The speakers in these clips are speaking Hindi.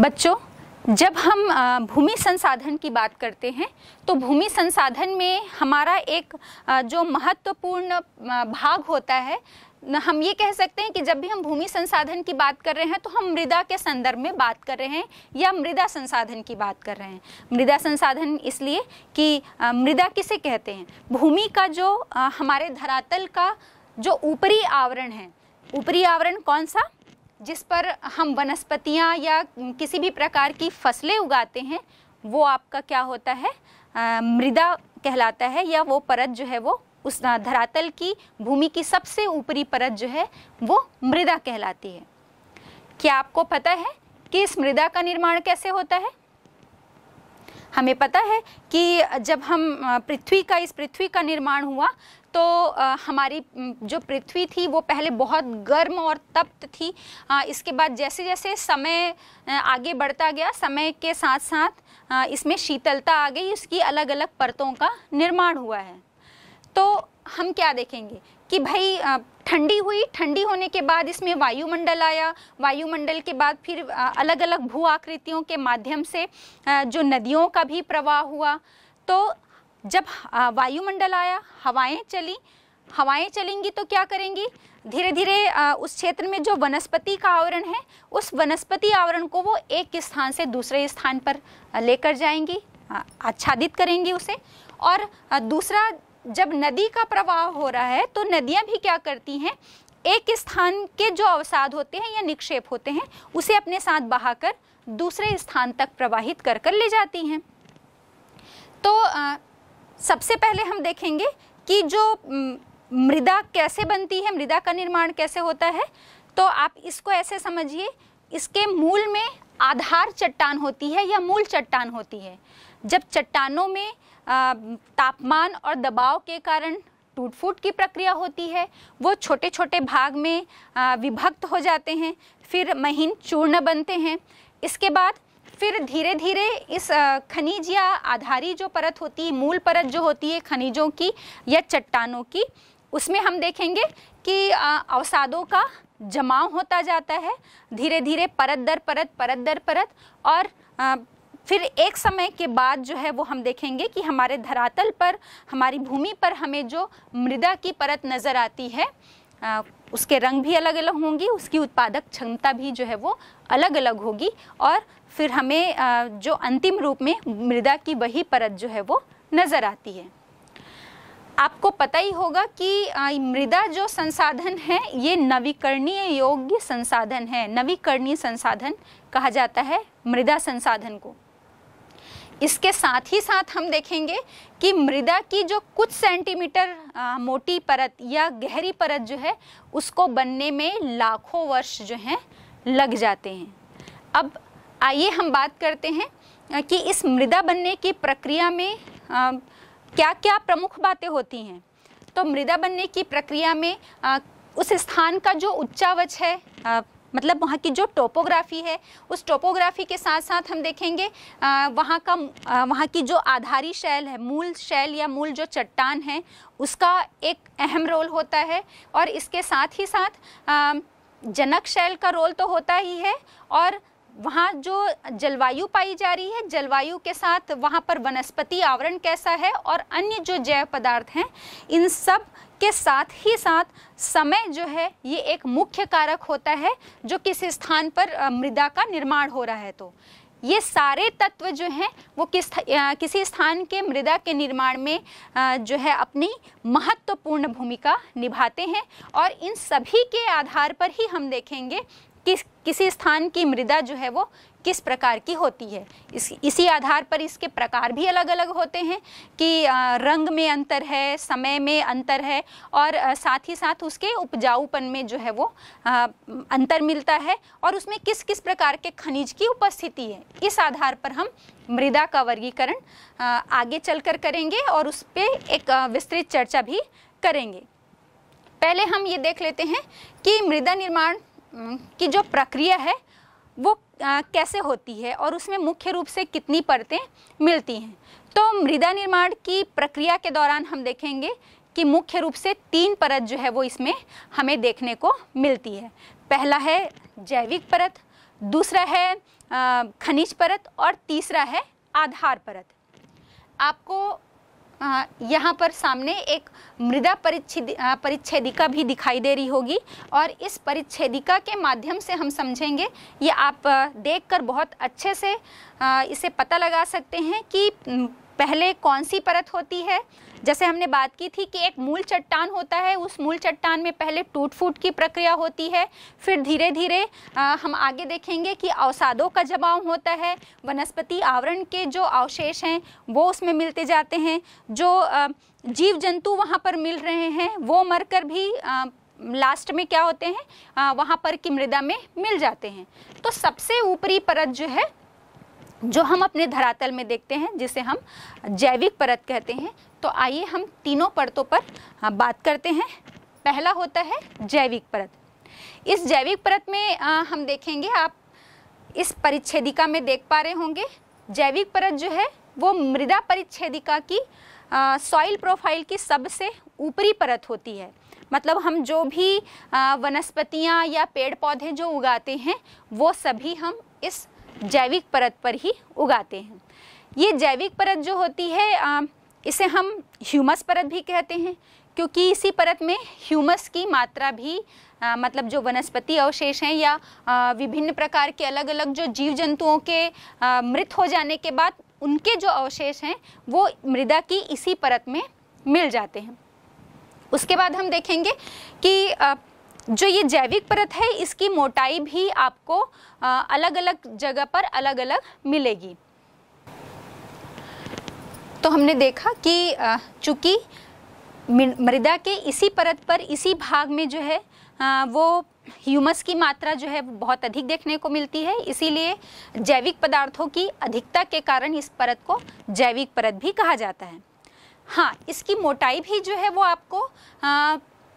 बच्चों जब हम भूमि संसाधन की बात करते हैं तो भूमि संसाधन में हमारा एक जो महत्वपूर्ण भाग होता है हम ये कह सकते हैं कि जब भी हम भूमि संसाधन की बात कर रहे हैं तो हम मृदा के संदर्भ में बात कर रहे हैं या मृदा संसाधन की बात कर रहे हैं मृदा संसाधन इसलिए कि मृदा किसे कहते हैं भूमि का जो हमारे धरातल का जो ऊपरी आवरण है ऊपरी आवरण कौन सा जिस पर हम वनस्पतियाँ या किसी भी प्रकार की फसलें उगाते हैं वो आपका क्या होता है आ, मृदा कहलाता है या वो परत जो है वो उस धरातल की भूमि की सबसे ऊपरी परत जो है वो मृदा कहलाती है क्या आपको पता है कि इस मृदा का निर्माण कैसे होता है हमें पता है कि जब हम पृथ्वी का इस पृथ्वी का निर्माण हुआ तो हमारी जो पृथ्वी थी वो पहले बहुत गर्म और तप्त थी इसके बाद जैसे जैसे समय आगे बढ़ता गया समय के साथ साथ इसमें शीतलता आ गई इसकी अलग अलग परतों का निर्माण हुआ है तो हम क्या देखेंगे कि भाई ठंडी हुई ठंडी होने के बाद इसमें वायुमंडल आया वायुमंडल के बाद फिर अलग अलग भू आकृतियों के माध्यम से जो नदियों का भी प्रवाह हुआ तो जब वायुमंडल आया हवाएं चली हवाएं चलेंगी तो क्या करेंगी धीरे धीरे उस क्षेत्र में जो वनस्पति का आवरण है उस वनस्पति आवरण को वो एक स्थान से दूसरे स्थान पर लेकर जाएंगी आच्छादित करेंगी उसे और दूसरा जब नदी का प्रवाह हो रहा है तो नदियाँ भी क्या करती हैं एक स्थान के जो अवसाद होते हैं या निक्षेप होते हैं उसे अपने साथ बहाकर दूसरे स्थान तक प्रवाहित कर कर ले जाती हैं तो सबसे पहले हम देखेंगे कि जो मृदा कैसे बनती है मृदा का निर्माण कैसे होता है तो आप इसको ऐसे समझिए इसके मूल में आधार चट्टान होती है या मूल चट्टान होती है जब चट्टानों में तापमान और दबाव के कारण टूट फूट की प्रक्रिया होती है वो छोटे छोटे भाग में विभक्त हो जाते हैं फिर महीन चूर्ण बनते हैं इसके बाद फिर धीरे धीरे इस खनिज या आधारी जो परत होती है मूल परत जो होती है खनिजों की या चट्टानों की उसमें हम देखेंगे कि अवसादों का जमाव होता जाता है धीरे धीरे परत दर परत परत दर परत और आ, फिर एक समय के बाद जो है वो हम देखेंगे कि हमारे धरातल पर हमारी भूमि पर हमें जो मृदा की परत नज़र आती है आ, उसके रंग भी अलग अलग होंगी उसकी उत्पादक क्षमता भी जो है वो अलग अलग होगी और फिर हमें जो अंतिम रूप में मृदा की वही परत जो है वो नज़र आती है आपको पता ही होगा कि मृदा जो संसाधन है ये नवीकरणीय योग्य संसाधन है नवीकरणीय संसाधन कहा जाता है मृदा संसाधन को इसके साथ ही साथ हम देखेंगे कि मृदा की जो कुछ सेंटीमीटर मोटी परत या गहरी परत जो है उसको बनने में लाखों वर्ष जो हैं लग जाते हैं अब आइए हम बात करते हैं कि इस मृदा बनने की प्रक्रिया में आ, क्या क्या प्रमुख बातें होती हैं तो मृदा बनने की प्रक्रिया में आ, उस स्थान का जो उच्चावच है आ, मतलब वहाँ की जो टोपोग्राफी है उस टोपोग्राफी के साथ साथ हम देखेंगे वहाँ का वहाँ की जो आधारी शैल है मूल शैल या मूल जो चट्टान है उसका एक अहम रोल होता है और इसके साथ ही साथ जनक शैल का रोल तो होता ही है और वहाँ जो जलवायु पाई जा रही है जलवायु के साथ वहाँ पर वनस्पति आवरण कैसा है और अन्य जो जैव पदार्थ हैं इन सब के साथ ही साथ समय जो है ये एक मुख्य कारक होता है जो किसी स्थान पर मृदा का निर्माण हो रहा है तो ये सारे तत्व जो हैं वो किस आ, किसी स्थान के मृदा के निर्माण में आ, जो है अपनी महत्वपूर्ण भूमिका निभाते हैं और इन सभी के आधार पर ही हम देखेंगे किस किसी स्थान की मृदा जो है वो किस प्रकार की होती है इस इसी आधार पर इसके प्रकार भी अलग अलग होते हैं कि रंग में अंतर है समय में अंतर है और साथ ही साथ उसके उपजाऊपन में जो है वो अंतर मिलता है और उसमें किस किस प्रकार के खनिज की उपस्थिति है इस आधार पर हम मृदा का वर्गीकरण आगे चलकर करेंगे और उस पर एक विस्तृत चर्चा भी करेंगे पहले हम ये देख लेते हैं कि मृदा निर्माण की जो प्रक्रिया है वो आ, कैसे होती है और उसमें मुख्य रूप से कितनी परतें मिलती हैं तो मृदा निर्माण की प्रक्रिया के दौरान हम देखेंगे कि मुख्य रूप से तीन परत जो है वो इसमें हमें देखने को मिलती है पहला है जैविक परत दूसरा है खनिज परत और तीसरा है आधार परत आपको यहाँ पर सामने एक मृदा परिच्छेदिका भी दिखाई दे रही होगी और इस परिच्छेदिका के माध्यम से हम समझेंगे ये आप देखकर बहुत अच्छे से इसे पता लगा सकते हैं कि पहले कौन सी परत होती है जैसे हमने बात की थी कि एक मूल चट्टान होता है उस मूल चट्टान में पहले टूट फूट की प्रक्रिया होती है फिर धीरे धीरे हम आगे देखेंगे कि अवसादों का जमाव होता है वनस्पति आवरण के जो अवशेष हैं वो उसमें मिलते जाते हैं जो जीव जंतु वहाँ पर मिल रहे हैं वो मरकर भी आ, लास्ट में क्या होते हैं आ, वहाँ पर की मृदा में मिल जाते हैं तो सबसे ऊपरी परत जो है जो हम अपने धरातल में देखते हैं जिसे हम जैविक परत कहते हैं तो आइए हम तीनों परतों पर हाँ, बात करते हैं पहला होता है जैविक परत इस जैविक परत में आ, हम देखेंगे आप इस परिच्छेदिका में देख पा रहे होंगे जैविक परत जो है वो मृदा परिच्छेदिका की सॉइल प्रोफाइल की सबसे ऊपरी परत होती है मतलब हम जो भी वनस्पतियाँ या पेड़ पौधे जो उगाते हैं वो सभी हम इस जैविक परत पर ही उगाते हैं ये जैविक परत जो होती है आ, इसे हम ह्यूमस परत भी कहते हैं क्योंकि इसी परत में ह्यूमस की मात्रा भी आ, मतलब जो वनस्पति अवशेष हैं या आ, विभिन्न प्रकार के अलग अलग जो जीव जंतुओं के आ, मृत हो जाने के बाद उनके जो अवशेष हैं वो मृदा की इसी परत में मिल जाते हैं उसके बाद हम देखेंगे कि जो ये जैविक परत है इसकी मोटाई भी आपको अलग अलग जगह पर अलग अलग मिलेगी तो हमने देखा कि चूंकि मृदा के इसी परत पर इसी भाग में जो है वो ह्यूमस की मात्रा जो है बहुत अधिक देखने को मिलती है इसीलिए जैविक पदार्थों की अधिकता के कारण इस परत को जैविक परत भी कहा जाता है हाँ इसकी मोटाई भी जो है वो आपको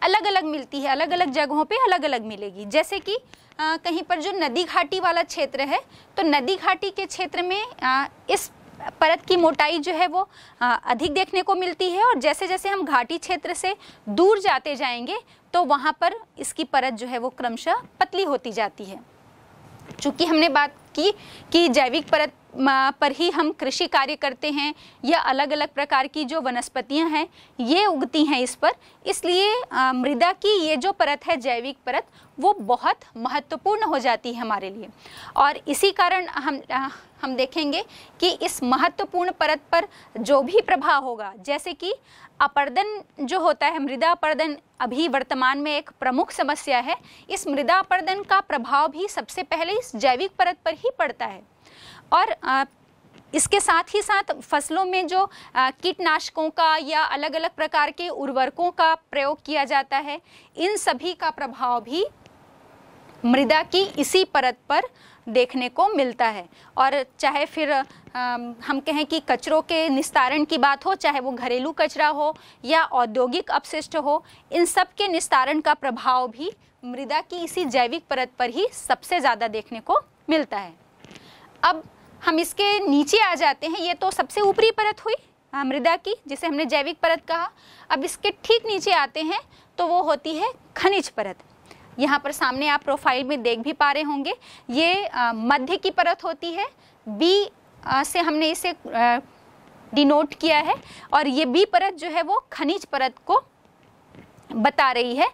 अलग अलग मिलती है अलग अलग जगहों पे अलग अलग मिलेगी जैसे कि आ, कहीं पर जो नदी घाटी वाला क्षेत्र है तो नदी घाटी के क्षेत्र में आ, इस परत की मोटाई जो है वो आ, अधिक देखने को मिलती है और जैसे जैसे हम घाटी क्षेत्र से दूर जाते जाएंगे तो वहाँ पर इसकी परत जो है वो क्रमशः पतली होती जाती है चूँकि हमने बात की कि जैविक परत पर ही हम कृषि कार्य करते हैं या अलग अलग प्रकार की जो वनस्पतियां हैं ये उगती हैं इस पर इसलिए मृदा की ये जो परत है जैविक परत वो बहुत महत्वपूर्ण हो जाती है हमारे लिए और इसी कारण हम हम देखेंगे कि इस महत्वपूर्ण परत पर जो भी प्रभाव होगा जैसे कि अपर्दन जो होता है मृदा अपर्दन अभी वर्तमान में एक प्रमुख समस्या है इस मृदा अपर्दन का प्रभाव भी सबसे पहले इस जैविक परत पर ही ही पड़ता है और आ, इसके साथ ही साथ फसलों में जो कीटनाशकों का या अलग अलग प्रकार के उर्वरकों का प्रयोग किया जाता है इन सभी का प्रभाव भी मृदा की इसी परत पर देखने को मिलता है और चाहे फिर हम कहें कि कचरों के निस्तारण की बात हो चाहे वो घरेलू कचरा हो या औद्योगिक अपशिष्ट हो इन सब के निस्तारण का प्रभाव भी मृदा की इसी जैविक परत पर ही सबसे ज़्यादा देखने को मिलता है अब हम इसके नीचे आ जाते हैं ये तो सबसे ऊपरी परत हुई मृदा की जिसे हमने जैविक परत कहा अब इसके ठीक नीचे आते हैं तो वो होती है खनिज परत यहाँ पर सामने आप प्रोफाइल में देख भी पा रहे होंगे ये मध्य की परत होती है बी से हमने इसे डिनोट किया है और ये बी परत जो है वो खनिज परत को बता रही है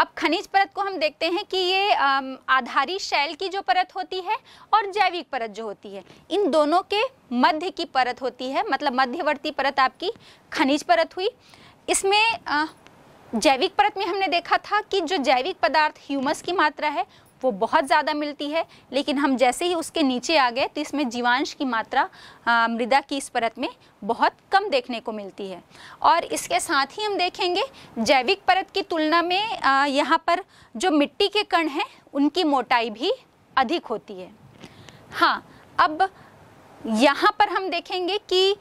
अब खनिज परत को हम देखते हैं कि ये आधारी शैल की जो परत होती है और जैविक परत जो होती है इन दोनों के मध्य की परत होती है मतलब मध्यवर्ती परत आपकी खनिज परत हुई इसमें जैविक परत में हमने देखा था कि जो जैविक पदार्थ ह्यूमस की मात्रा है वो बहुत ज़्यादा मिलती है लेकिन हम जैसे ही उसके नीचे आ गए तो इसमें जीवांश की मात्रा मृदा की इस परत में बहुत कम देखने को मिलती है और इसके साथ ही हम देखेंगे जैविक परत की तुलना में यहाँ पर जो मिट्टी के कण हैं उनकी मोटाई भी अधिक होती है हाँ अब यहाँ पर हम देखेंगे कि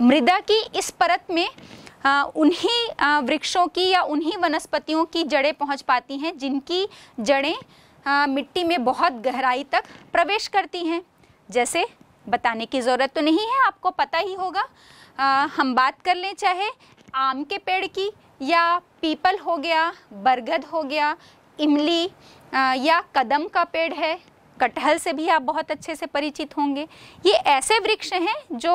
मृदा की इस परत में उन्हीं वृक्षों की या उन्हीं वनस्पतियों की जड़ें पहुंच पाती हैं जिनकी जड़ें मिट्टी में बहुत गहराई तक प्रवेश करती हैं जैसे बताने की ज़रूरत तो नहीं है आपको पता ही होगा आ, हम बात कर लें चाहे आम के पेड़ की या पीपल हो गया बरगद हो गया इमली आ, या कदम का पेड़ है कटहल से भी आप बहुत अच्छे से परिचित होंगे ये ऐसे वृक्ष हैं जो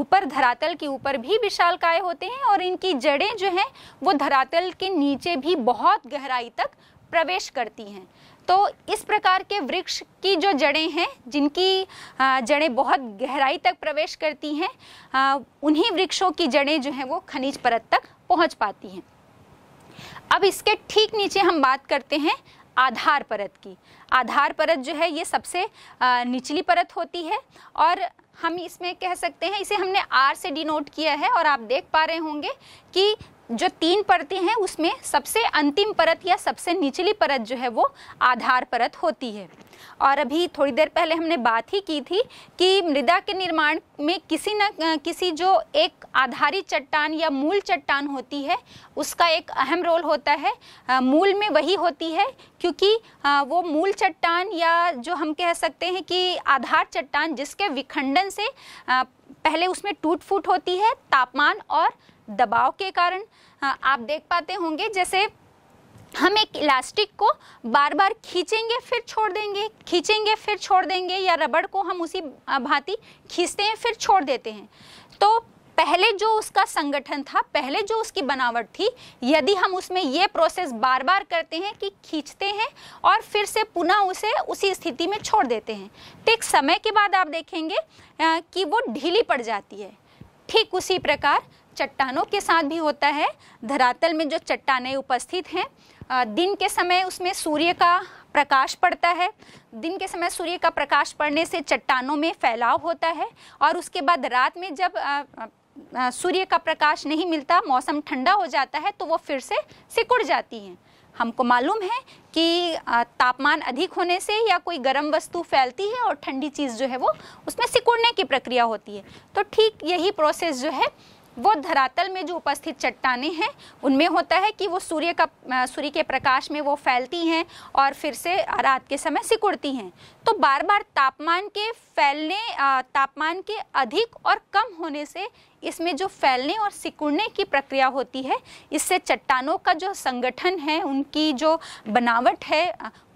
ऊपर धरातल के ऊपर भी विशाल काय होते हैं और इनकी जड़ें जो हैं वो धरातल के नीचे भी बहुत गहराई तक प्रवेश करती हैं तो इस प्रकार के वृक्ष की जो जड़ें हैं जिनकी जड़ें बहुत गहराई तक प्रवेश करती हैं उन्हीं वृक्षों की जड़ें जो हैं वो खनिज परत तक पहुंच पाती हैं अब इसके ठीक नीचे हम बात करते हैं आधार परत की आधार परत जो है ये सबसे निचली परत होती है और हम इसमें कह सकते हैं इसे हमने आर से डिनोट किया है और आप देख पा रहे होंगे कि जो तीन परतें हैं उसमें सबसे अंतिम परत या सबसे निचली परत जो है वो आधार परत होती है और अभी थोड़ी देर पहले हमने बात ही की थी कि मृदा के निर्माण में किसी न किसी जो एक आधारी चट्टान या मूल चट्टान होती है उसका एक अहम रोल होता है मूल में वही होती है क्योंकि वो मूल चट्टान या जो हम कह सकते हैं कि आधार चट्टान जिसके विखंडन से पहले उसमें टूट फूट होती है तापमान और दबाव के कारण हाँ, आप देख पाते होंगे जैसे हम एक इलास्टिक को बार बार खींचेंगे फिर छोड़ देंगे खींचेंगे फिर छोड़ देंगे या रबड़ को हम उसी भांति खींचते हैं फिर छोड़ देते हैं तो पहले जो उसका संगठन था पहले जो उसकी बनावट थी यदि हम उसमें ये प्रोसेस बार बार करते हैं कि खींचते हैं और फिर से पुनः उसे उसी स्थिति में छोड़ देते हैं तो एक समय के बाद आप देखेंगे कि वो ढीली पड़ जाती है ठीक उसी प्रकार चट्टानों के साथ भी होता है धरातल में जो चट्टाने उपस्थित हैं दिन के समय उसमें सूर्य का प्रकाश पड़ता है दिन के समय सूर्य का प्रकाश पड़ने से चट्टानों में फैलाव होता है और उसके बाद रात में जब सूर्य का प्रकाश नहीं मिलता मौसम ठंडा हो जाता है तो वो फिर से सिकुड़ जाती हैं हमको मालूम है कि तापमान अधिक होने से या कोई गर्म वस्तु फैलती है और ठंडी चीज़ जो है वो उसमें सिकुड़ने की प्रक्रिया होती है तो ठीक यही प्रोसेस जो है वो धरातल में जो उपस्थित चट्टाने हैं उनमें होता है कि वो सूर्य का सूर्य के प्रकाश में वो फैलती हैं और फिर से रात के समय सिकुड़ती हैं तो बार बार तापमान के फैलने तापमान के अधिक और कम होने से इसमें जो फैलने और सिकुड़ने की प्रक्रिया होती है इससे चट्टानों का जो संगठन है उनकी जो बनावट है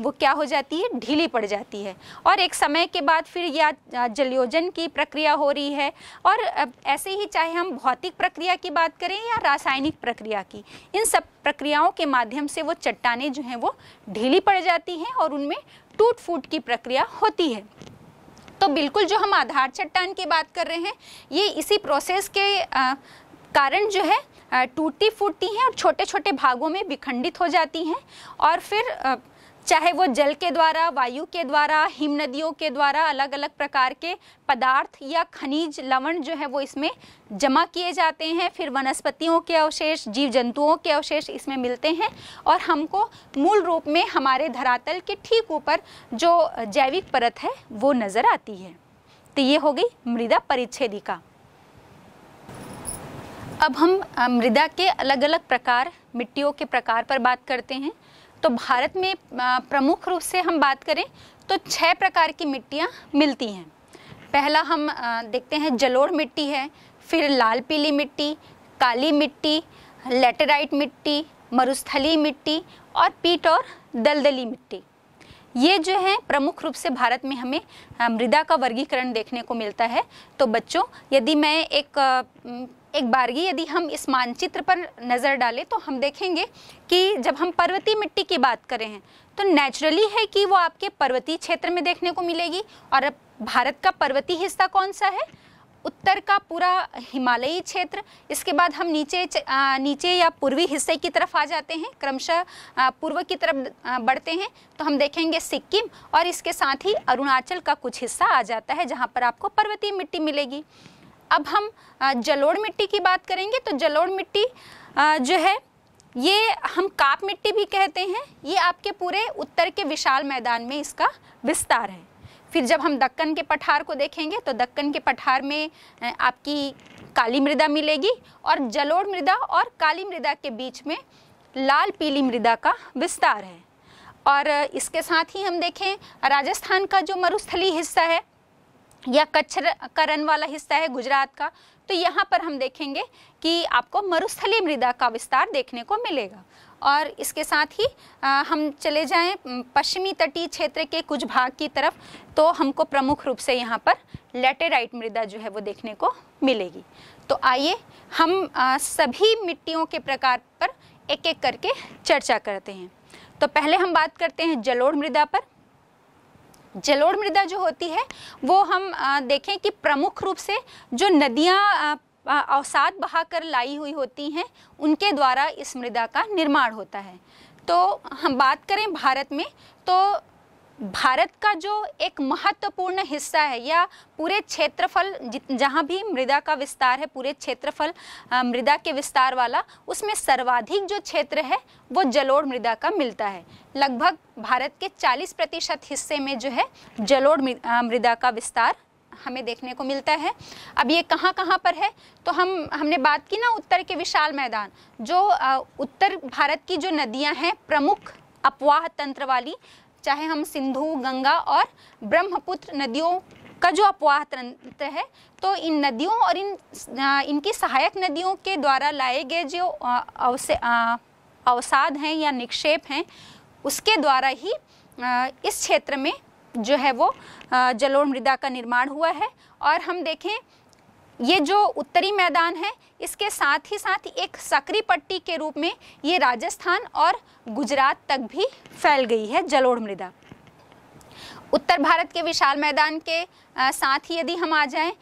वो क्या हो जाती है ढीली पड़ जाती है और एक समय के बाद फिर या जलयोजन की प्रक्रिया हो रही है और ऐसे ही चाहे हम भौतिक प्रक्रिया की बात करें या रासायनिक प्रक्रिया की इन सब प्रक्रियाओं के माध्यम से वो चट्टाने जो हैं वो ढीली पड़ जाती हैं और उनमें टूट फूट की प्रक्रिया होती है तो बिल्कुल जो हम आधार चट्टान की बात कर रहे हैं ये इसी प्रोसेस के आ, कारण जो है टूटी फूटती हैं और छोटे छोटे भागों में विखंडित हो जाती हैं और फिर चाहे वो जल के द्वारा वायु के द्वारा हिम नदियों के द्वारा अलग अलग प्रकार के पदार्थ या खनिज लवण जो है वो इसमें जमा किए जाते हैं फिर वनस्पतियों के अवशेष जीव जंतुओं के अवशेष इसमें मिलते हैं और हमको मूल रूप में हमारे धरातल के ठीक ऊपर जो जैविक परत है वो नज़र आती है तो ये हो गई मृदा परिच्छेदिका अब हम मृदा के अलग अलग प्रकार मिट्टियों के प्रकार पर बात करते हैं तो भारत में प्रमुख रूप से हम बात करें तो छः प्रकार की मिट्टियाँ मिलती हैं पहला हम देखते हैं जलोड़ मिट्टी है फिर लाल पीली मिट्टी काली मिट्टी लेटेराइट मिट्टी मरुस्थली मिट्टी और पीट और दलदली मिट्टी ये जो है प्रमुख रूप से भारत में हमें मृदा का वर्गीकरण देखने को मिलता है तो बच्चों यदि मैं एक एक बारगी यदि हम इस मानचित्र पर नज़र डालें तो हम देखेंगे कि जब हम पर्वतीय मिट्टी की बात करें हैं तो नेचुरली है कि वो आपके पर्वतीय क्षेत्र में देखने को मिलेगी और भारत का पर्वतीय हिस्सा कौन सा है उत्तर का पूरा हिमालयी क्षेत्र इसके बाद हम नीचे आ, नीचे या पूर्वी हिस्से की तरफ आ जाते हैं क्रमशः पूर्व की तरफ बढ़ते हैं तो हम देखेंगे सिक्किम और इसके साथ ही अरुणाचल का कुछ हिस्सा आ जाता है जहाँ पर आपको पर्वतीय मिट्टी मिलेगी अब हम जलोड़ मिट्टी की बात करेंगे तो जलोड़ मिट्टी जो है ये हम काप मिट्टी भी कहते हैं ये आपके पूरे उत्तर के विशाल मैदान में इसका विस्तार है फिर जब हम दक्कन के पठार को देखेंगे तो दक्कन के पठार में आपकी काली मृदा मिलेगी और जलोड़ मृदा और काली मृदा के बीच में लाल पीली मृदा का विस्तार है और इसके साथ ही हम देखें राजस्थान का जो मरुस्थली हिस्सा है या कच्छर करण वाला हिस्सा है गुजरात का तो यहाँ पर हम देखेंगे कि आपको मरुस्थली मृदा का विस्तार देखने को मिलेगा और इसके साथ ही आ, हम चले जाएं पश्चिमी तटीय क्षेत्र के कुछ भाग की तरफ तो हमको प्रमुख रूप से यहाँ पर लेटेराइट मृदा जो है वो देखने को मिलेगी तो आइए हम आ, सभी मिट्टियों के प्रकार पर एक एक करके चर्चा करते हैं तो पहले हम बात करते हैं जलोढ़ मृदा पर जलोढ़ मृदा जो होती है वो हम देखें कि प्रमुख रूप से जो नदियाँ अवसाद बहाकर लाई हुई होती हैं उनके द्वारा इस मृदा का निर्माण होता है तो हम बात करें भारत में तो भारत का जो एक महत्वपूर्ण हिस्सा है या पूरे क्षेत्रफल जहाँ भी मृदा का विस्तार है पूरे क्षेत्रफल मृदा के विस्तार वाला उसमें सर्वाधिक जो क्षेत्र है वो जलोढ़ मृदा का मिलता है लगभग भारत के 40 प्रतिशत हिस्से में जो है जलोढ़ मृदा का विस्तार हमें देखने को मिलता है अब ये कहाँ कहाँ पर है तो हम हमने बात की ना उत्तर के विशाल मैदान जो उत्तर भारत की जो नदियाँ हैं प्रमुख अपवाह तंत्र वाली चाहे हम सिंधु गंगा और ब्रह्मपुत्र नदियों का जो अपवाह तंत्र है तो इन नदियों और इन इनकी सहायक नदियों के द्वारा लाए गए जो अवसाद हैं या निक्षेप हैं उसके द्वारा ही इस क्षेत्र में जो है वो जलोड़ मृदा का निर्माण हुआ है और हम देखें ये जो उत्तरी मैदान है इसके साथ ही साथ एक सकरी पट्टी के रूप में ये राजस्थान और गुजरात तक भी फैल गई है जलोढ़ मृदा उत्तर भारत के विशाल मैदान के साथ ही यदि हम आ जाएं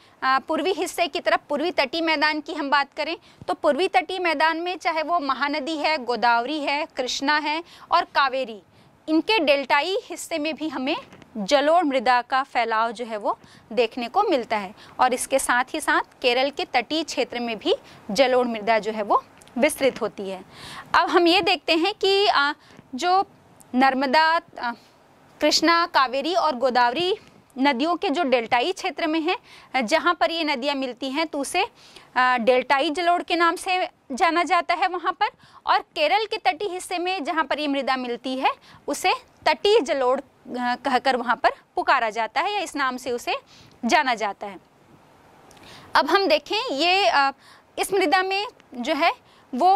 पूर्वी हिस्से की तरफ पूर्वी तटीय मैदान की हम बात करें तो पूर्वी तटीय मैदान में चाहे वो महानदी है गोदावरी है कृष्णा है और कावेरी इनके डेल्टाई हिस्से में भी हमें जलोढ़ मृदा का फैलाव जो है वो देखने को मिलता है और इसके साथ ही साथ केरल के तटीय क्षेत्र में भी जलोढ़ मृदा जो है वो विस्तृत होती है अब हम ये देखते हैं कि जो नर्मदा कृष्णा कावेरी और गोदावरी नदियों के जो डेल्टाई क्षेत्र में हैं जहाँ पर ये नदियाँ मिलती हैं तो उसे डेल्टाई जलोड़ के नाम से जाना जाता है वहाँ पर और केरल के तटीय हिस्से में जहाँ पर ये मृदा मिलती है उसे तटीय जलोड़ कहकर वहाँ पर पुकारा जाता है या इस नाम से उसे जाना जाता है अब हम देखें ये इस मृदा में जो है वो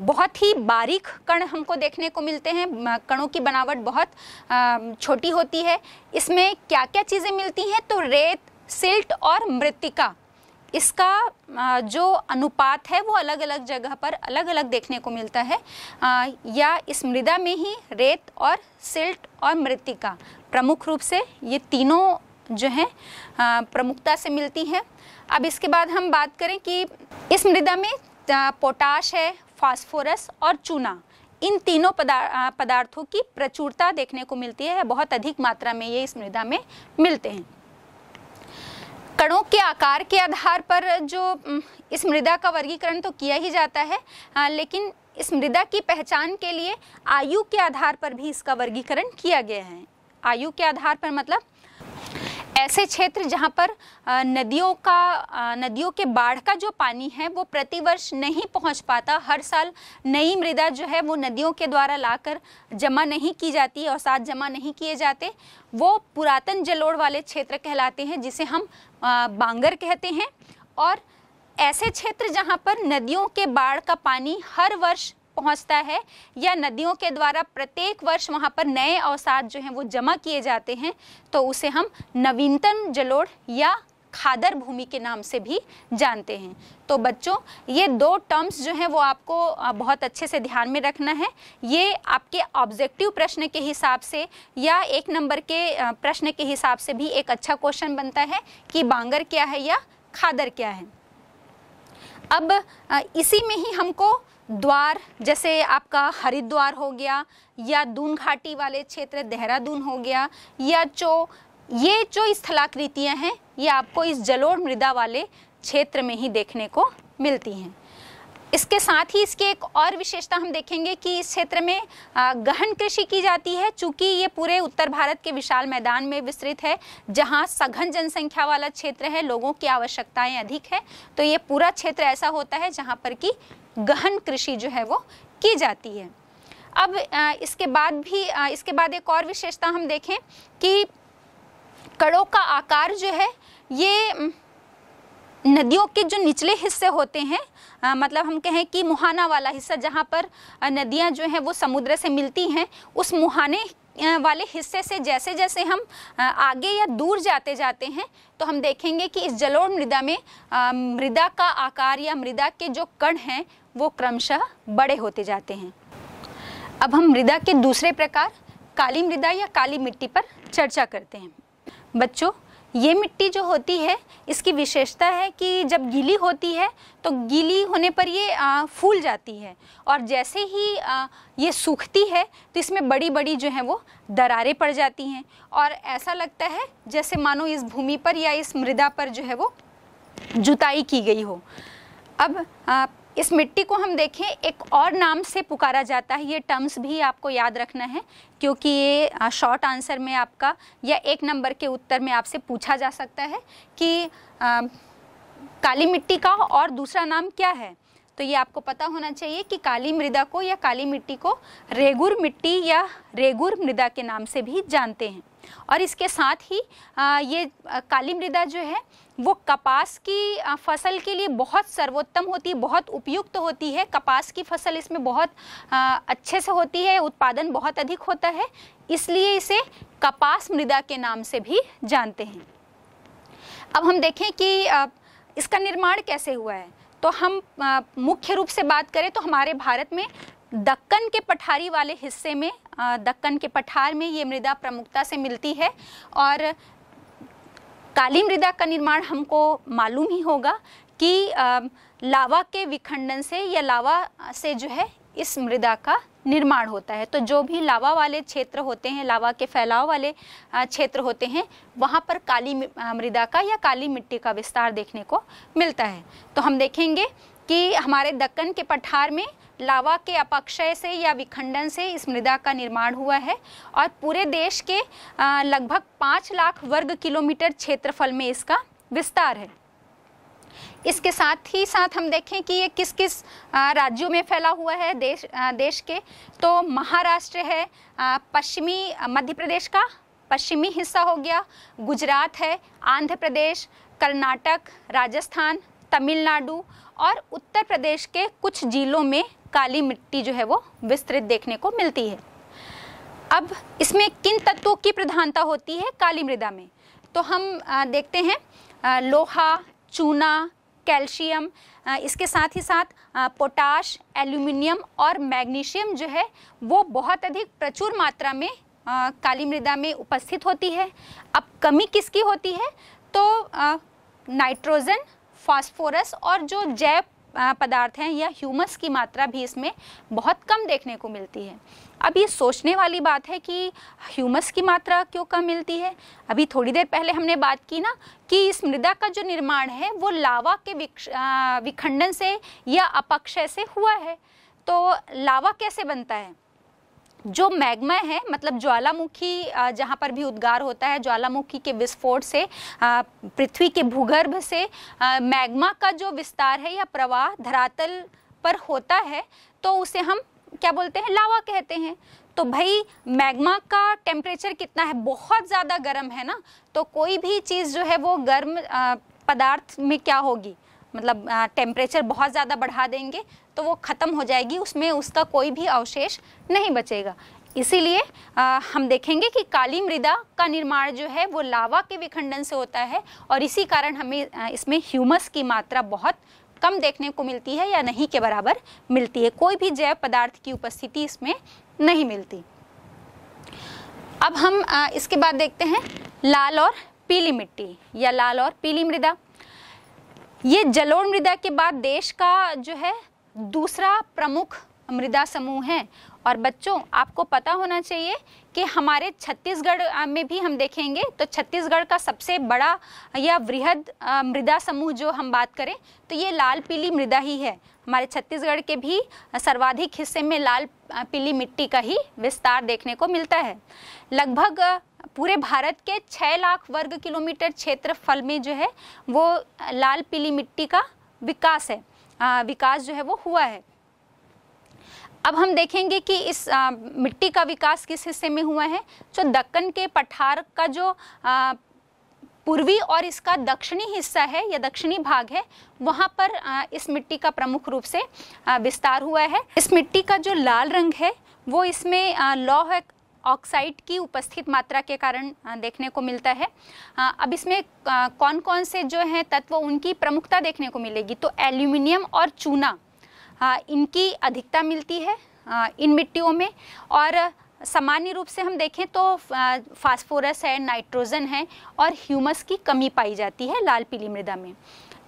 बहुत ही बारीक कण हमको देखने को मिलते हैं कणों की बनावट बहुत छोटी होती है इसमें क्या क्या चीज़ें मिलती हैं तो रेत सिल्ट और मृतिका इसका जो अनुपात है वो अलग अलग जगह पर अलग अलग देखने को मिलता है या इस मृदा में ही रेत और सिल्ट और मृतिका प्रमुख रूप से ये तीनों जो हैं प्रमुखता से मिलती हैं अब इसके बाद हम बात करें कि इस मृदा में पोटाश है फास्फोरस और चूना इन तीनों पदार्थों की प्रचुरता देखने को मिलती है बहुत अधिक मात्रा में ये इस मृदा में मिलते हैं कणों के आकार के आधार पर जो इस मृदा का वर्गीकरण तो किया ही जाता है लेकिन इस मृदा की पहचान के लिए आयु के आधार पर भी इसका वर्गीकरण किया गया है आयु के आधार पर मतलब ऐसे क्षेत्र जहाँ पर नदियों का नदियों के बाढ़ का जो पानी है वो प्रतिवर्ष नहीं पहुँच पाता हर साल नई मृदा जो है वो नदियों के द्वारा लाकर जमा नहीं की जाती और साथ जमा नहीं किए जाते वो पुरातन जलोड़ वाले क्षेत्र कहलाते हैं जिसे हम बांगर कहते हैं और ऐसे क्षेत्र जहाँ पर नदियों के बाढ़ का पानी हर वर्ष पहुंचता है या नदियों के द्वारा प्रत्येक वर्ष वहां पर नए अवसाद जो हैं वो जमा किए जाते हैं तो उसे हम नवीनतम जलोढ़ या खादर भूमि के नाम से भी जानते हैं तो बच्चों ये दो टर्म्स जो हैं वो आपको बहुत अच्छे से ध्यान में रखना है ये आपके ऑब्जेक्टिव प्रश्न के हिसाब से या एक नंबर के प्रश्न के हिसाब से भी एक अच्छा क्वेश्चन बनता है कि बांगर क्या है या खादर क्या है अब इसी में ही हमको द्वार जैसे आपका हरिद्वार हो गया या दून घाटी वाले क्षेत्र देहरादून हो गया या जो ये जो स्थलाकृतियाँ हैं ये आपको इस जलोढ़ मृदा वाले क्षेत्र में ही देखने को मिलती हैं इसके साथ ही इसकी एक और विशेषता हम देखेंगे कि इस क्षेत्र में गहन कृषि की जाती है चूँकि ये पूरे उत्तर भारत के विशाल मैदान में विस्तृत है जहाँ सघन जनसंख्या वाला क्षेत्र है लोगों की आवश्यकताएं अधिक है तो ये पूरा क्षेत्र ऐसा होता है जहाँ पर कि गहन कृषि जो है वो की जाती है अब इसके बाद भी इसके बाद एक और विशेषता हम देखें कि कड़ों का आकार जो है ये नदियों के जो निचले हिस्से होते हैं आ, मतलब हम कहें कि मुहाना वाला हिस्सा जहाँ पर नदियाँ जो हैं वो समुद्र से मिलती हैं उस मुहाने वाले हिस्से से जैसे जैसे हम आगे या दूर जाते जाते हैं तो हम देखेंगे कि इस जलोढ़ मृदा में मृदा का आकार या मृदा के जो कण हैं वो क्रमशः बड़े होते जाते हैं अब हम मृदा के दूसरे प्रकार काली मृदा या काली मिट्टी पर चर्चा करते हैं बच्चों ये मिट्टी जो होती है इसकी विशेषता है कि जब गीली होती है तो गीली होने पर ये आ, फूल जाती है और जैसे ही आ, ये सूखती है तो इसमें बड़ी बड़ी जो है वो दरारें पड़ जाती हैं और ऐसा लगता है जैसे मानो इस भूमि पर या इस मृदा पर जो है वो जुताई की गई हो अब आ, इस मिट्टी को हम देखें एक और नाम से पुकारा जाता है ये टर्म्स भी आपको याद रखना है क्योंकि ये शॉर्ट आंसर में आपका या एक नंबर के उत्तर में आपसे पूछा जा सकता है कि आ, काली मिट्टी का और दूसरा नाम क्या है तो ये आपको पता होना चाहिए कि काली मृदा को या काली मिट्टी को रेगुर मिट्टी या रेगुर मृदा के नाम से भी जानते हैं और इसके साथ ही आ, ये आ, काली मृदा जो है वो कपास की फसल के लिए बहुत सर्वोत्तम होती है बहुत उपयुक्त होती है कपास की फसल इसमें बहुत अच्छे से होती है उत्पादन बहुत अधिक होता है इसलिए इसे कपास मृदा के नाम से भी जानते हैं अब हम देखें कि इसका निर्माण कैसे हुआ है तो हम मुख्य रूप से बात करें तो हमारे भारत में दक्कन के पठारी वाले हिस्से में दक्कन के पठार में ये मृदा प्रमुखता से मिलती है और काली मृदा का निर्माण हमको मालूम ही होगा कि लावा के विखंडन से या लावा से जो है इस मृदा का निर्माण होता है तो जो भी लावा वाले क्षेत्र होते हैं लावा के फैलाव वाले क्षेत्र होते हैं वहाँ पर काली मृदा का या काली मिट्टी का विस्तार देखने को मिलता है तो हम देखेंगे कि हमारे दक्कन के पठार में लावा के अपक्षय से या विखंडन से इस मृदा का निर्माण हुआ है और पूरे देश के लगभग पाँच लाख वर्ग किलोमीटर क्षेत्रफल में इसका विस्तार है इसके साथ ही साथ हम देखें कि ये किस किस राज्यों में फैला हुआ है देश देश के तो महाराष्ट्र है पश्चिमी मध्य प्रदेश का पश्चिमी हिस्सा हो गया गुजरात है आंध्र प्रदेश कर्नाटक राजस्थान तमिलनाडु और उत्तर प्रदेश के कुछ जिलों में काली मिट्टी जो है वो विस्तृत देखने को मिलती है अब इसमें किन तत्वों की प्रधानता होती है काली मृदा में तो हम देखते हैं लोहा चूना कैल्शियम इसके साथ ही साथ पोटाश एल्यूमिनियम और मैग्नीशियम जो है वो बहुत अधिक प्रचुर मात्रा में काली मृदा में उपस्थित होती है अब कमी किसकी होती है तो नाइट्रोजन फास्फोरस और जो जैव पदार्थ हैं या ह्यूमस की मात्रा भी इसमें बहुत कम देखने को मिलती है अब ये सोचने वाली बात है कि ह्यूमस की मात्रा क्यों कम मिलती है अभी थोड़ी देर पहले हमने बात की ना कि इस मृदा का जो निर्माण है वो लावा के विखंडन से या अपक्षय से हुआ है तो लावा कैसे बनता है जो मैग्मा है मतलब ज्वालामुखी जहाँ पर भी उद्गार होता है ज्वालामुखी के विस्फोट से पृथ्वी के भूगर्भ से मैग्मा का जो विस्तार है या प्रवाह धरातल पर होता है तो उसे हम क्या बोलते हैं लावा कहते हैं तो भाई मैग्मा का टेम्परेचर कितना है बहुत ज़्यादा गर्म है ना तो कोई भी चीज़ जो है वो गर्म पदार्थ में क्या होगी मतलब टेम्परेचर बहुत ज़्यादा बढ़ा देंगे तो वो ख़त्म हो जाएगी उसमें उसका कोई भी अवशेष नहीं बचेगा इसीलिए हम देखेंगे कि काली मृदा का निर्माण जो है वो लावा के विखंडन से होता है और इसी कारण हमें इसमें ह्यूमस की मात्रा बहुत कम देखने को मिलती है या नहीं के बराबर मिलती है कोई भी जैव पदार्थ की उपस्थिति इसमें नहीं मिलती अब हम इसके बाद देखते हैं लाल और पीली मिट्टी या लाल और पीली मृदा ये जलोढ़ मृदा के बाद देश का जो है दूसरा प्रमुख मृदा समूह है और बच्चों आपको पता होना चाहिए कि हमारे छत्तीसगढ़ में भी हम देखेंगे तो छत्तीसगढ़ का सबसे बड़ा या वृहद मृदा समूह जो हम बात करें तो ये लाल पीली मृदा ही है हमारे छत्तीसगढ़ के भी सर्वाधिक हिस्से में लाल पीली मिट्टी का ही विस्तार देखने को मिलता है लगभग पूरे भारत के छः लाख वर्ग किलोमीटर क्षेत्रफल में जो है वो लाल पीली मिट्टी का विकास है आ, विकास जो है वो हुआ है अब हम देखेंगे कि इस आ, मिट्टी का विकास किस हिस्से में हुआ है जो दक्कन के पठार का जो आ, पूर्वी और इसका दक्षिणी हिस्सा है या दक्षिणी भाग है वहाँ पर इस मिट्टी का प्रमुख रूप से विस्तार हुआ है इस मिट्टी का जो लाल रंग है वो इसमें लौह ऑक्साइड की उपस्थित मात्रा के कारण देखने को मिलता है अब इसमें कौन कौन से जो हैं तत्व उनकी प्रमुखता देखने को मिलेगी तो एल्यूमिनियम और चूना इनकी अधिकता मिलती है इन मिट्टियों में और सामान्य रूप से हम देखें तो फास्फोरस है नाइट्रोजन है और ह्यूमस की कमी पाई जाती है लाल पीली मृदा में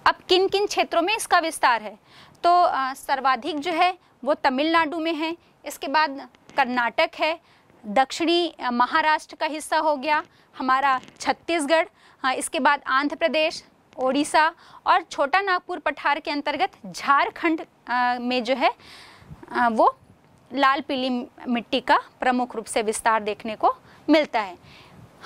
अब किन किन क्षेत्रों में इसका विस्तार है तो सर्वाधिक जो है वो तमिलनाडु में है इसके बाद कर्नाटक है दक्षिणी महाराष्ट्र का हिस्सा हो गया हमारा छत्तीसगढ़ हाँ, इसके बाद आंध्र प्रदेश ओडिशा और छोटा नागपुर पठार के अंतर्गत झारखंड में जो है आ, वो लाल पीली मिट्टी का प्रमुख रूप से विस्तार देखने को मिलता है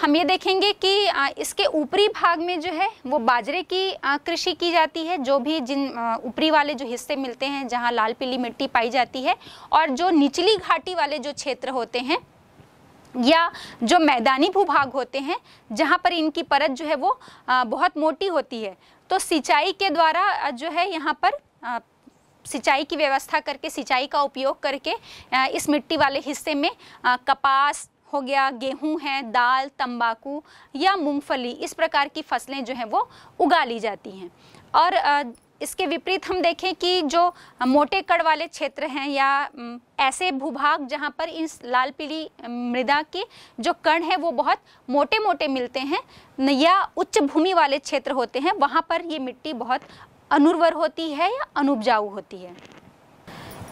हम ये देखेंगे कि इसके ऊपरी भाग में जो है वो बाजरे की कृषि की जाती है जो भी जिन ऊपरी वाले जो हिस्से मिलते हैं जहाँ लाल पीली मिट्टी पाई जाती है और जो निचली घाटी वाले जो क्षेत्र होते हैं या जो मैदानी भूभाग होते हैं जहाँ पर इनकी परत जो है वो बहुत मोटी होती है तो सिंचाई के द्वारा जो है यहाँ पर सिंचाई की व्यवस्था करके सिंचाई का उपयोग करके इस मिट्टी वाले हिस्से में कपास हो गया गेहूं है दाल तंबाकू या मूंगफली इस प्रकार की फसलें जो हैं वो उगा ली जाती हैं और इसके विपरीत हम देखें कि जो मोटे कड़ वाले क्षेत्र हैं या ऐसे भूभाग जहां पर इस लाल पीली मृदा के जो कण हैं वो बहुत मोटे मोटे मिलते हैं या उच्च भूमि वाले क्षेत्र होते हैं वहां पर ये मिट्टी बहुत अनुर्वर होती है या अनुपजाऊ होती है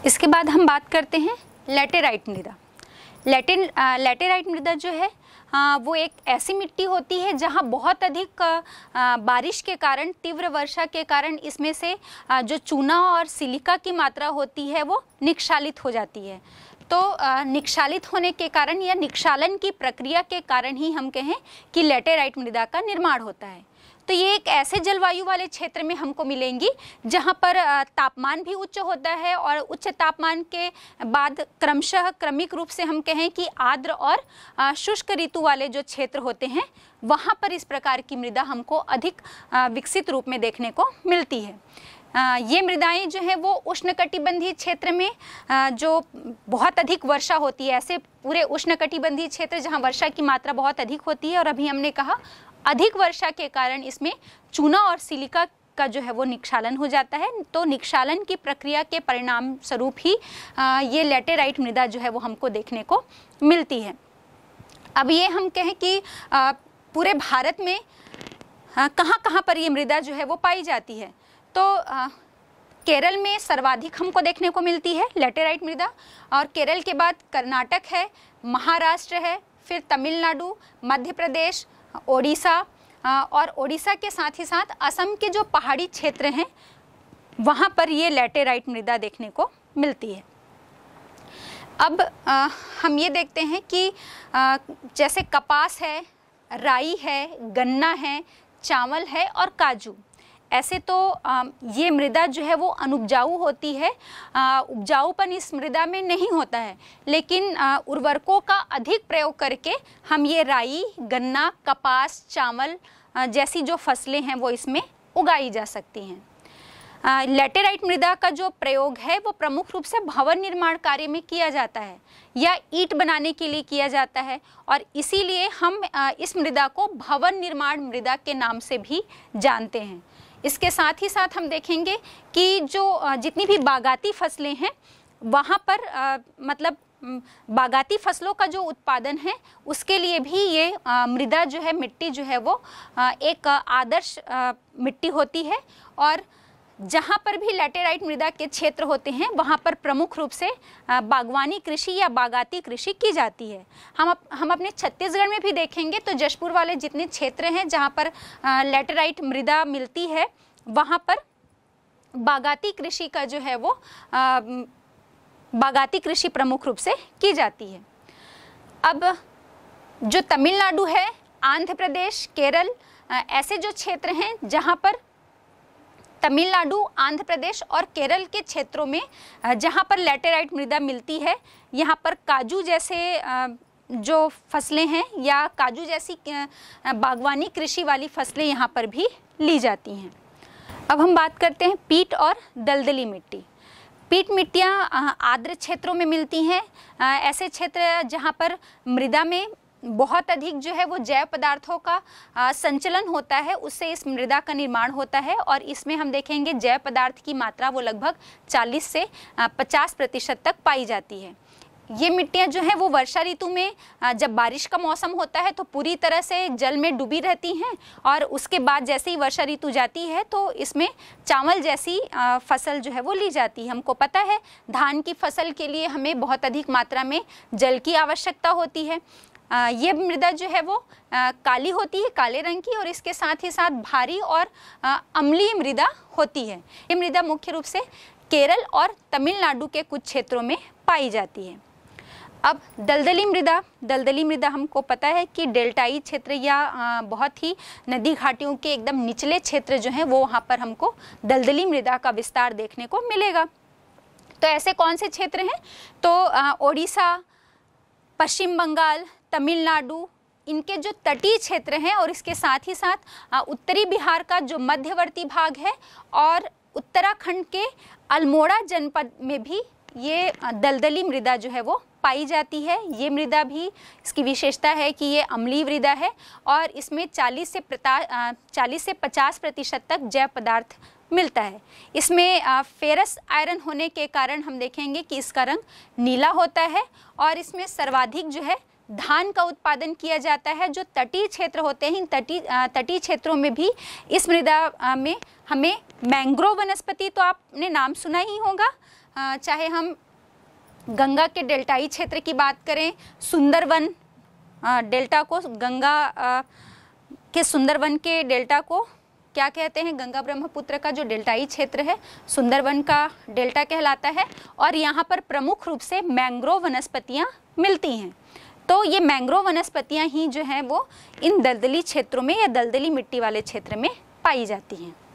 इसके बाद हम बात करते हैं लेटेराइट मृदा लेटेन लेटेराइट मृदा जो है हाँ, वो एक ऐसी मिट्टी होती है जहाँ बहुत अधिक बारिश के कारण तीव्र वर्षा के कारण इसमें से जो चूना और सिलिका की मात्रा होती है वो निक्षालित हो जाती है तो निक्षालित होने के कारण या निक्षालन की प्रक्रिया के कारण ही हम कहें कि लेटेराइट मृदा का निर्माण होता है तो ये एक ऐसे जलवायु वाले क्षेत्र में हमको मिलेंगी जहाँ पर तापमान भी उच्च होता है और उच्च तापमान के बाद क्रमशः क्रमिक रूप से हम कहें कि आर्द्र और शुष्क ऋतु वाले जो क्षेत्र होते हैं वहाँ पर इस प्रकार की मृदा हमको अधिक विकसित रूप में देखने को मिलती है ये मृदाएं जो है वो उष्णकटिबंधीय क्षेत्र में जो बहुत अधिक वर्षा होती है ऐसे पूरे उष्णकटिबंधीय क्षेत्र जहाँ वर्षा की मात्रा बहुत अधिक होती है और अभी हमने कहा अधिक वर्षा के कारण इसमें चूना और सिलिका का जो है वो निक्षालन हो जाता है तो निक्षालन की प्रक्रिया के परिणाम स्वरूप ही आ, ये लेटेराइट मृदा जो है वो हमको देखने को मिलती है अब ये हम कहें कि आ, पूरे भारत में कहाँ कहाँ पर ये मृदा जो है वो पाई जाती है तो आ, केरल में सर्वाधिक हमको देखने को मिलती है लेटेराइट मृदा और केरल के बाद कर्नाटक है महाराष्ट्र है फिर तमिलनाडु मध्य प्रदेश ओडिशा और ओडिशा के साथ ही साथ असम के जो पहाड़ी क्षेत्र हैं वहाँ पर ये लेटेराइट मृदा देखने को मिलती है अब आ, हम ये देखते हैं कि आ, जैसे कपास है राई है गन्ना है चावल है और काजू ऐसे तो ये मृदा जो है वो अनुपजाऊ होती है उपजाऊपन इस मृदा में नहीं होता है लेकिन उर्वरकों का अधिक प्रयोग करके हम ये राई गन्ना कपास चावल जैसी जो फसलें हैं वो इसमें उगाई जा सकती हैं लेटेराइट मृदा का जो प्रयोग है वो प्रमुख रूप से भवन निर्माण कार्य में किया जाता है या ईट बनाने के लिए किया जाता है और इसीलिए हम इस मृदा को भवन निर्माण मृदा के नाम से भी जानते हैं इसके साथ ही साथ हम देखेंगे कि जो जितनी भी बागाती फसलें हैं वहाँ पर आ, मतलब बागाती फसलों का जो उत्पादन है उसके लिए भी ये आ, मृदा जो है मिट्टी जो है वो आ, एक आदर्श मिट्टी होती है और जहाँ पर भी लेटेराइट मृदा के क्षेत्र होते हैं वहाँ पर प्रमुख रूप से बागवानी कृषि या बागाती कृषि की जाती है हम अप, हम अपने छत्तीसगढ़ में भी देखेंगे तो जशपुर वाले जितने क्षेत्र हैं जहाँ पर लेटेराइट मृदा मिलती है वहाँ पर बागाती कृषि का जो है वो बागाती कृषि प्रमुख रूप से की जाती है अब जो तमिलनाडु है आंध्र प्रदेश केरल ऐसे जो क्षेत्र हैं जहाँ पर तमिलनाडु आंध्र प्रदेश और केरल के क्षेत्रों में जहाँ पर लेटेराइट मृदा मिलती है यहाँ पर काजू जैसे जो फसलें हैं या काजू जैसी बागवानी कृषि वाली फसलें यहाँ पर भी ली जाती हैं अब हम बात करते हैं पीट और दलदली मिट्टी पीट मिट्टियाँ आर्द्र क्षेत्रों में मिलती हैं ऐसे क्षेत्र जहाँ पर मृदा में बहुत अधिक जो है वो जैव पदार्थों का आ, संचलन होता है उससे इस मृदा का निर्माण होता है और इसमें हम देखेंगे जैव पदार्थ की मात्रा वो लगभग 40 से आ, 50 प्रतिशत तक पाई जाती है ये मिट्टियाँ जो हैं वो वर्षा ऋतु में जब बारिश का मौसम होता है तो पूरी तरह से जल में डूबी रहती हैं और उसके बाद जैसे ही वर्षा ऋतु जाती है तो इसमें चावल जैसी फसल जो है वो ली जाती है हमको पता है धान की फसल के लिए हमें बहुत अधिक मात्रा में जल की आवश्यकता होती है ये मृदा जो है वो आ, काली होती है काले रंग की और इसके साथ ही साथ भारी और अम्लीय मृदा होती है ये मृदा मुख्य रूप से केरल और तमिलनाडु के कुछ क्षेत्रों में पाई जाती है अब दलदली मृदा दलदली मृदा हमको पता है कि डेल्टाई क्षेत्र या बहुत ही नदी घाटियों के एकदम निचले क्षेत्र जो हैं वो वहाँ पर हमको दलदली मृदा का विस्तार देखने को मिलेगा तो ऐसे कौन से क्षेत्र हैं तो ओडिशा पश्चिम बंगाल तमिलनाडु इनके जो तटीय क्षेत्र हैं और इसके साथ ही साथ उत्तरी बिहार का जो मध्यवर्ती भाग है और उत्तराखंड के अल्मोड़ा जनपद में भी ये दलदली मृदा जो है वो पाई जाती है ये मृदा भी इसकी विशेषता है कि ये अम्लीय मृदा है और इसमें 40 से चालीस से 50 प्रतिशत तक जैव पदार्थ मिलता है इसमें फेरस आयरन होने के कारण हम देखेंगे कि इसका रंग नीला होता है और इसमें सर्वाधिक जो है धान का उत्पादन किया जाता है जो तटीय क्षेत्र होते हैं इन तटीय तटीय क्षेत्रों में भी इस मृदा में हमें मैंग्रोव वनस्पति तो आपने नाम सुना ही होगा चाहे हम गंगा के डेल्टाई क्षेत्र की बात करें सुंदरवन डेल्टा को गंगा के सुंदरवन के डेल्टा को क्या कहते हैं गंगा ब्रह्मपुत्र का जो डेल्टाई क्षेत्र है सुंदरवन का डेल्टा कहलाता है और यहाँ पर प्रमुख रूप से मैंग्रोव वनस्पतियाँ मिलती हैं तो ये मैंग्रोव वनस्पतियाँ ही जो हैं वो इन दलदली क्षेत्रों में या दलदली मिट्टी वाले क्षेत्र में पाई जाती हैं